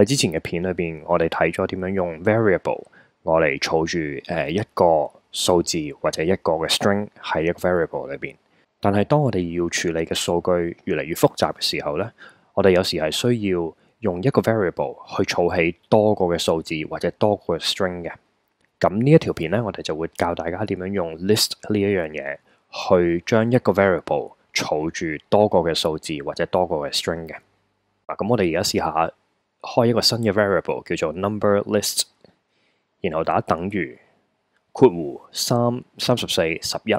喺之前嘅片里边，我哋睇咗点样用 variable 我嚟储住诶一个数字或者一个嘅 string 喺一个 variable 里边。但系当我哋要处理嘅数据越嚟越复杂嘅时候咧，我哋有时系需要用一个 variable 去储起多个嘅数字或者多个 string 嘅。咁呢一条片咧，我哋就会教大家点样用 list 呢一样嘢去将一个 variable 储住多个嘅数字或者多个 string 嘅。咁我哋而家试下。开一个新嘅 variable 叫做 number list，然后打等于括弧三三十四十一。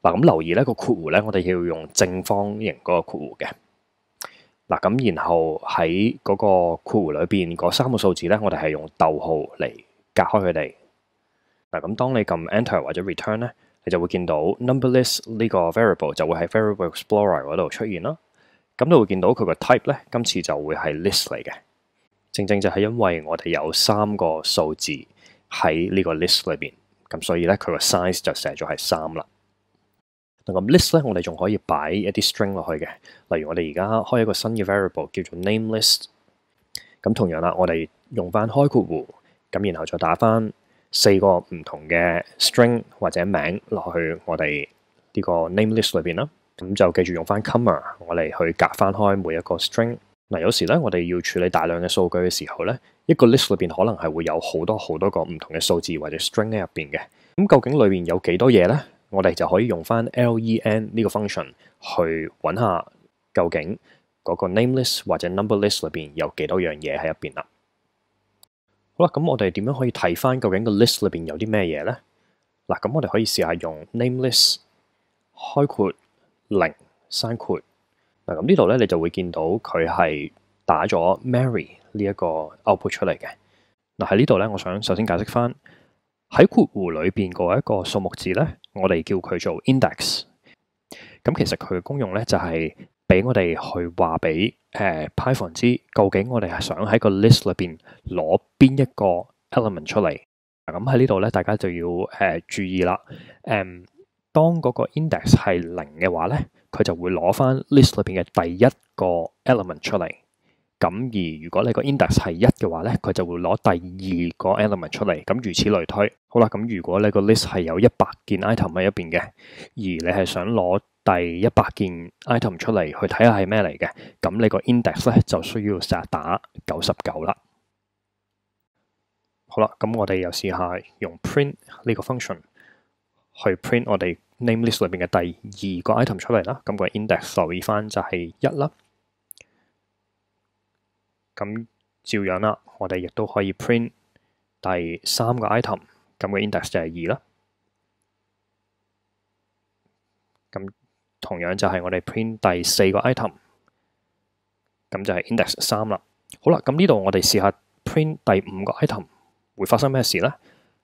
嗱咁留意咧个括弧咧，我哋要用正方形嗰个括弧嘅。嗱咁然后喺嗰个括弧里边，嗰三个数字咧，我哋系用逗号嚟隔开佢哋。嗱咁当你揿 enter 或者 return 咧，你就会见到 number list 呢个 variable 就会喺 variable explorer 嗰度出现啦。咁你会见到佢个 type 咧，今次就会系 list 嚟嘅。正正就係因為我哋有三個數字喺呢個 list 裏邊，咁所以咧佢個 size 就寫咗係三啦。咁 list 咧，我哋仲可以擺一啲 string 落去嘅，例如我哋而家開一個新嘅 variable 叫做 name list。咁同樣啦，我哋用翻開括弧，咁然後再打翻四個唔同嘅 string 或者名落去我哋呢個 name list 裏邊啦。咁就記住用翻 comma，我哋去隔翻開每一個 string。嗱，有时咧，我哋要处理大量嘅数据嘅时候咧，一个 list 里边可能系会有好多好多个唔同嘅数字或者 string 喺入边嘅，咁究竟里边有几多嘢咧？我哋就可以用翻 len 呢个 function 去揾下究竟嗰个 nameless 或者 number list 里边有几多样嘢喺入边啦。好啦，咁我哋点样可以睇翻究竟个 list 里边有啲咩嘢咧？嗱，咁我哋可以试下用 nameless 开括零刪括。嗱咁呢度咧，你就会见到佢系打咗 Mary 呢一个 output 出嚟嘅。嗱喺呢度咧，我想首先解释翻喺括弧里边嗰一个数目字咧，我哋叫佢做 index。咁其实佢嘅功用咧，就系俾我哋去话俾诶 Python 知，究竟我哋系想喺个 list 里边攞边一个 element 出嚟。咁喺呢度咧，大家就要诶注意啦。诶，当嗰个 index 系零嘅话咧。佢就會攞翻 list 裏邊嘅第一個 element 出嚟，咁而如果你個 index 係一嘅話咧，佢就會攞第二個 element 出嚟，咁如此類推。好啦，咁如果你個 list 係有一百件 item 喺入邊嘅，而你係想攞第一百件 item 出嚟去睇下係咩嚟嘅，咁你個 index 咧就需要成日打九十九啦。好啦，咁我哋又試下用 print 呢個 function 去 print 我哋。name list 裏面嘅第二個 item 出嚟啦，咁個 index 意翻就係一啦。咁照樣啦，我哋亦都可以 print 第三個 item，咁個 index 就係二啦。咁同樣就係我哋 print 第四個 item，咁就係 index 三啦。好啦，咁呢度我哋試下 print 第五個 item 會發生咩事咧？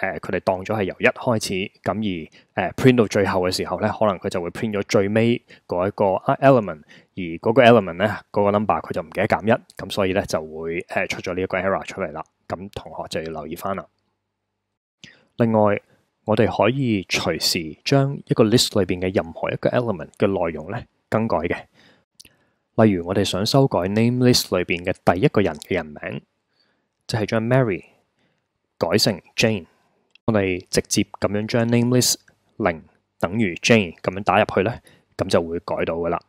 诶，佢哋当咗系由一开始，咁而诶 print 到最后嘅时候咧，可能佢就会 print 咗最尾嗰一个 element，而嗰个 element 咧，嗰个 number 佢就唔记得减一，咁所以咧就会诶出咗呢个 error 出嚟啦。咁同学就要留意翻啦。另外，我哋可以随时将一个 list 里边嘅任何一个 element 嘅内容咧更改嘅。例如，我哋想修改 name list 里边嘅第一个人嘅人名，即系将 Mary 改成 Jane。我哋直接咁样将 nameless 零等于 Jane 咁样打入去咧，咁就会改到噶啦。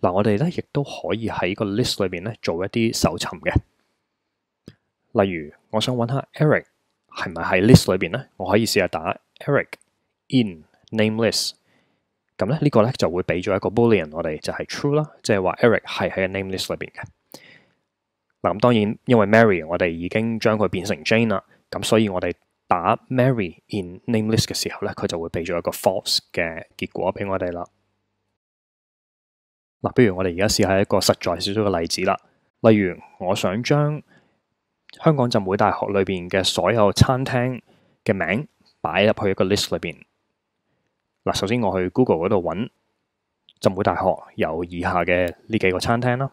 嗱，我哋咧亦都可以喺个 list 里边咧做一啲搜寻嘅。例如，我想问下 Eric 系咪喺 list 里边咧，我可以试下打 Eric in nameless。咁咧呢个咧就会俾咗一个 boolean，我哋就系 true 啦，即系话 Eric 系喺 nameless 里边嘅。嗱，咁當然，因為 Mary 我哋已經將佢變成 Jane 啦，咁所以我哋打 Mary in nameless 嘅時候咧，佢就會俾咗一個 false 嘅結果俾我哋啦。嗱，比如我哋而家試下一個實在少少嘅例子啦，例如我想將香港浸會大學裏邊嘅所有餐廳嘅名擺入去一個 list 裏邊。嗱，首先我去 Google 嗰度揾浸會大學有以下嘅呢幾個餐廳啦。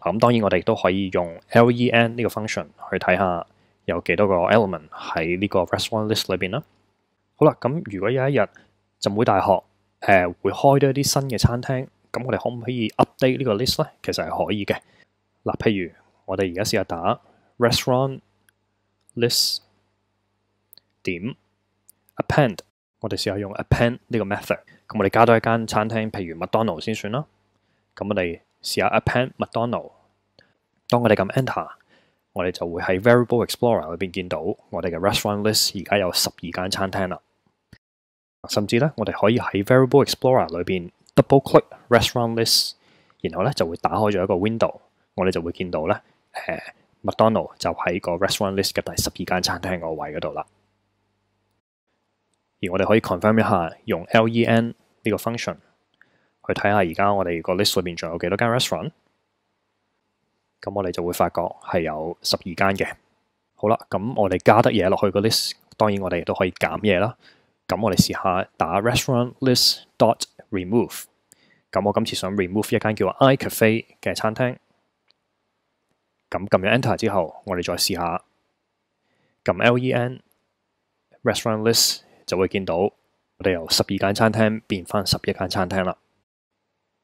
咁當然我哋都可以用 LEN 呢個 function 去睇下有幾多個 element 喺呢個 restaurant list 裏邊啦。好啦，咁如果有一日浸會大學誒會開多一啲新嘅餐廳，咁我哋可唔可以 update 呢個 list 咧？其實係可以嘅。嗱，譬如我哋而家試下打 restaurant list 點 append，我哋試下用 append 呢個 method，咁我哋加多一間餐廳，譬如麥當勞先算啦。咁我哋。試下 append McDonald。當我哋撳 enter，我哋就會喺 Variable Explorer 裏面見到我哋嘅 Restaurant List 而家有十二間餐廳啦。甚至咧，我哋可以喺 Variable Explorer 裏面 double click Restaurant List，然後咧就會打開咗一個 window，我哋就會見到咧，誒 McDonald 就喺個 Restaurant List 嘅第十二間餐廳個位嗰度啦。而我哋可以 confirm 一下用 LEN 呢個 function。去睇下而家我哋個 list 裏面仲有幾多間 restaurant？咁我哋就會發覺係有十二間嘅。好啦，咁我哋加得嘢落去個 list，當然我哋亦都可以減嘢啦。咁我哋试下打 restaurant list dot remove。咁我今次想 remove 一間叫 I Cafe 嘅餐廳。咁撳完 enter 之後，我哋再試下撳 len restaurant list 就會見到我哋由十二間餐廳變翻十一間餐廳啦。